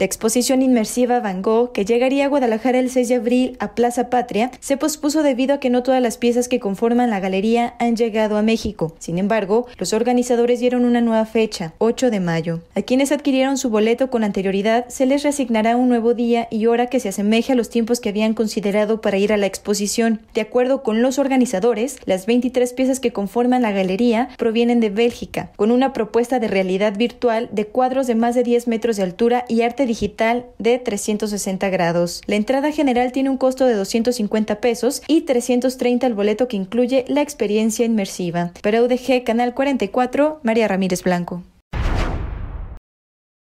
La exposición inmersiva Van Gogh, que llegaría a Guadalajara el 6 de abril a Plaza Patria, se pospuso debido a que no todas las piezas que conforman la galería han llegado a México. Sin embargo, los organizadores dieron una nueva fecha, 8 de mayo. A quienes adquirieron su boleto con anterioridad, se les resignará un nuevo día y hora que se asemeje a los tiempos que habían considerado para ir a la exposición. De acuerdo con los organizadores, las 23 piezas que conforman la galería provienen de Bélgica, con una propuesta de realidad virtual de cuadros de más de 10 metros de altura y arte digital de 360 grados. La entrada general tiene un costo de 250 pesos y 330 el boleto que incluye la experiencia inmersiva. Para Canal 44, María Ramírez Blanco.